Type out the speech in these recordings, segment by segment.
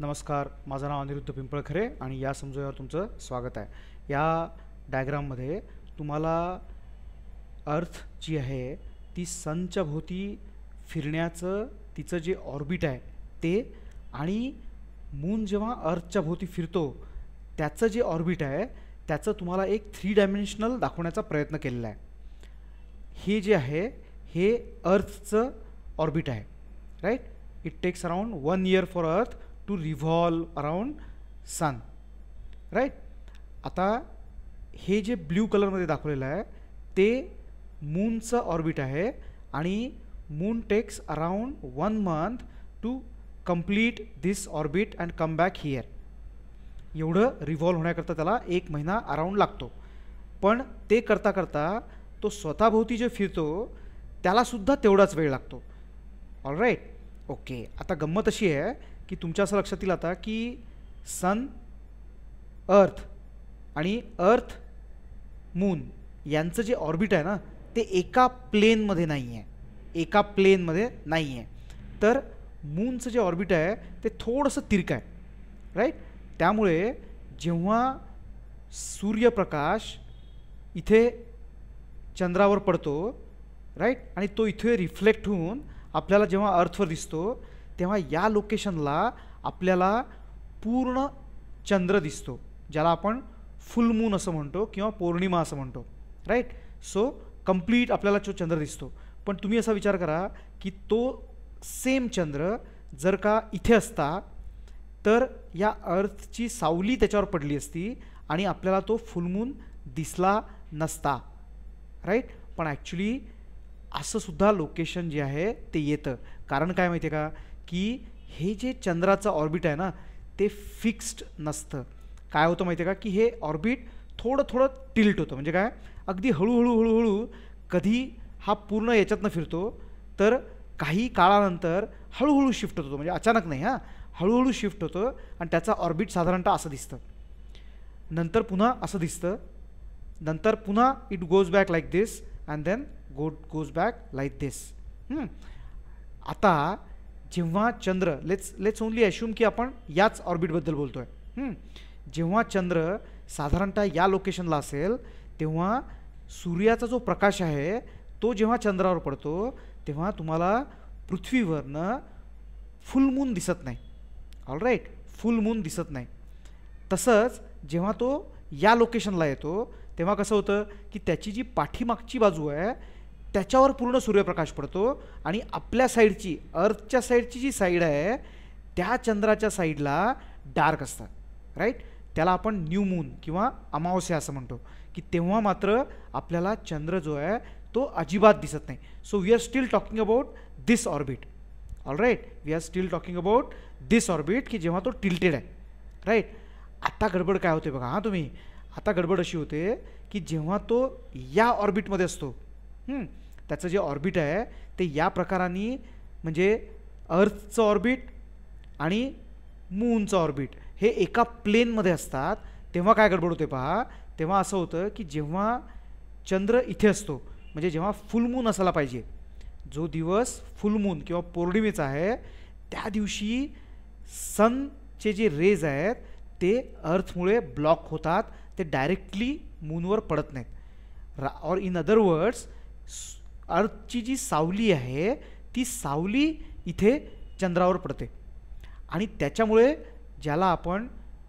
नमस्कार माझं नाव अनिरुद्ध पिंपळखरे आणि या समजोयावर तुमचं स्वागत आहे या डायग्राममध्ये तुम्हाला अर्थ जी आहे ती सनच्या भोवती फिरण्याचं तिचं जे ऑर्बिट आहे ते आणि मून जेव्हा अर्थच्या भोवती फिरतो त्याचं जे ऑर्बिट आहे त्याचं तुम्हाला एक थ्री डायमेन्शनल दाखवण्याचा प्रयत्न केलेला आहे हे जे आहे हे अर्थचं ऑर्बिट आहे right it takes around one year for earth to revolve around sun right आता हे जे ब्ल्यू कलरमध्ये दाखवलेलं आहे ते मूनचं ऑर्बिट आहे आणि moon takes around one month to complete this orbit and come back here एवढं रिव्हॉल्व होण्याकरता त्याला एक महिना अराऊंड लागतो पण ते करता करता तो स्वतःभोवती जे फिरतो त्यालासुद्धा तेवढाच वेळ लागतो ऑल राईट ओके आता गंमत अशी आहे की तुमच्या असं लक्षात येईल आता की सन अर्थ आणि अर्थ मून यांचं जे ऑर्बिट आहे ना ते एका प्लेनमध्ये नाही आहे एका प्लेनमध्ये नाही आहे तर मूनचं जे ऑर्बिट आहे ते थोडंसं तिरकं आहे राईट त्यामुळे जेव्हा सूर्यप्रकाश इथे चंद्रावर पडतो राईट आणि तो इथे रिफ्लेक्ट होऊन आपल्याला जेव्हा अर्थवर दिसतो तेव्हा या लोकेशनला आपल्याला पूर्ण चंद्र दिसतो ज्याला आपण फुलमून असं म्हणतो किंवा पौर्णिमा असं म्हणतो राईट सो कम्प्लीट आपल्याला तो चंद्र दिसतो पण तुम्ही असा विचार करा की तो सेम चंद्र जर का इथे असता तर या अर्थची सावली त्याच्यावर पडली असती आणि आपल्याला तो फुलमून दिसला नसता राईट पण ॲक्च्युली असंसुद्धा लोकेशन जे आहे ते येतं कारण काय माहिती आहे का की हे जे चंद्राचं ऑर्बिट आहे ना ते फिक्स्ड नसतं काय होतं माहिती आहे का की हे ऑर्बिट थोडं थोडं टिल्ट होतं म्हणजे काय अगदी हळूहळू हळूहळू कधी हा पूर्ण याच्यातनं फिरतो तर काही काळानंतर हळूहळू शिफ्ट होतो म्हणजे अचानक नाही हां हळूहळू शिफ्ट होतं आणि त्याचा ऑर्बिट साधारणतः असं दिसतं नंतर पुन्हा असं दिसतं नंतर पुन्हा it goes back like this and then go goes back like this आता जेव्हा चंद्र लेट्स लेट्स ओनली अशुम की आपण याच ऑर्बिटबद्दल बोलतो आहे जेव्हा चंद्र साधारणतः या लोकेशनला असेल तेव्हा सूर्याचा जो प्रकाश आहे तो जेव्हा चंद्रावर पडतो तेव्हा तुम्हाला पृथ्वीवरनं फुलमून दिसत नाही ऑल राईट फुलमून दिसत नाही तसंच जेव्हा तो या लोकेशनला येतो तेव्हा कसं होतं की त्याची जी पाठीमागची बाजू आहे त्याच्यावर पूर्ण सूर्यप्रकाश पडतो आणि आपल्या साईडची अर्थच्या साईडची जी साईड आहे त्या चंद्राच्या साईडला डार्क असतात राईट त्याला आपण न्यू मून किंवा अमावस्या असं म्हणतो की तेव्हा मात्र आपल्याला चंद्र जो आहे तो अजिबात दिसत नाही so we are still talking about this orbit all right we are still talking about this orbit की जेव्हा तो टिल्टेड आहे राईट आता गडबड काय होते बघा हां तुम्ही आता गडबड अशी होते की जेव्हा तो या ऑर्बिटमध्ये असतो त्याचं जे ऑर्बिट आहे ते या प्रकाराने म्हणजे अर्थचं ऑर्बिट आणि मूनचं ऑर्बिट हे एका प्लेनमध्ये असतात तेव्हा काय गडबड होते पहा तेव्हा असं होतं की जेव्हा चंद्र इथे असतो म्हणजे जेव्हा फुलमून असायला पाहिजे जो दिवस फुलमून किंवा पौर्णिमेचा आहे त्या दिवशी सनचे जे रेज आहेत ते अर्थमुळे ब्लॉक होतात ते डायरेक्टली मूनवर पडत नाहीत रा और इन अदर वर्ड्स अर्थची जी सावली आहे ती सावली इथे चंद्रावर पडते आणि त्याच्यामुळे ज्याला आपण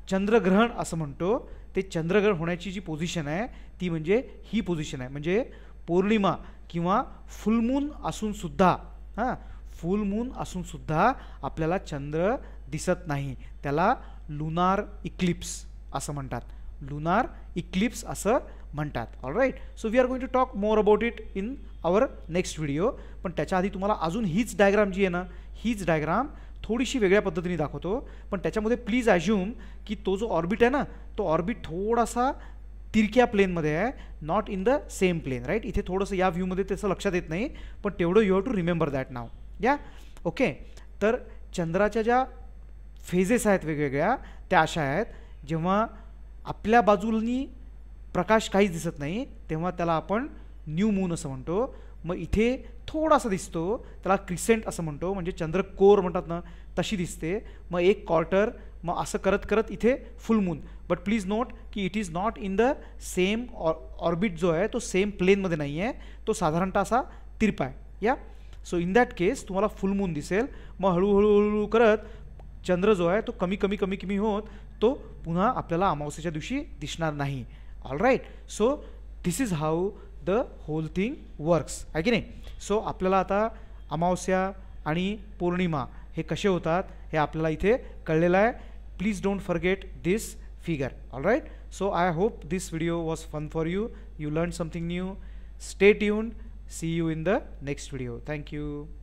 चंद्रग्रहण असं म्हणतो ते चंद्रग्रहण होण्याची जी पोझिशन आहे ती म्हणजे ही पोझिशन आहे म्हणजे पौर्णिमा किंवा फुलमून असूनसुद्धा हां फुलमून असूनसुद्धा आपल्याला चंद्र दिसत नाही त्याला लुनार इक्लिप्स असं म्हणतात लुनार इक्लिप्स असं म्हणतात all right so we are going to talk more about it in our next video पण त्याच्या आधी तुम्हाला अजून हीच डायग्राम जी आहे ना हीच डायग्राम थोडीशी वेगळ्या पद्धतीने दाखवतो पण त्याच्यामध्ये प्लीज ॲज्युम की तो जो ऑर्बिट आहे ना तो ऑर्बिट थोडासा तिरक्या प्लेनमध्ये आहे not in the same plane right इथे थोडंसं या व्ह्यूमध्ये त्याचं लक्षात येत नाही पण तेवढं you have to remember that नाव या ओके तर चंद्राच्या ज्या फेजेस आहेत वेगवेगळ्या त्या अशा आहेत जेव्हा आपल्या बाजूनी प्रकाश काहीच दिसत नाही तेव्हा त्याला आपण न्यू मून असं म्हणतो मग इथे थोडासा दिसतो त्याला क्रिसेंट असं म्हणतो म्हणजे चंद्र कोर म्हणतात ना तशी दिसते मग एक क्वार्टर मग असं करत करत इथे full moon but please note की it is not in the same orbit जो आहे तो सेम प्लेनमध्ये नाही आहे तो साधारणतः असा तिरपा आहे या सो इन दॅट केस तुम्हाला फुल मून दिसेल मग हळूहळू करत चंद्र जो आहे तो कमी कमी कमी कमी होत तो पुन्हा आपल्याला अमावस्येच्या दिवशी दिसणार नाही alright so this is how the whole thing works आहे की नाही सो आपल्याला आता अमावस्या आणि पौर्णिमा हे कसे होतात हे आपल्याला इथे कळलेलं आहे please don't forget this figure all right so I hope this video was fun for you you learn something new stay tuned see you in the next video thank you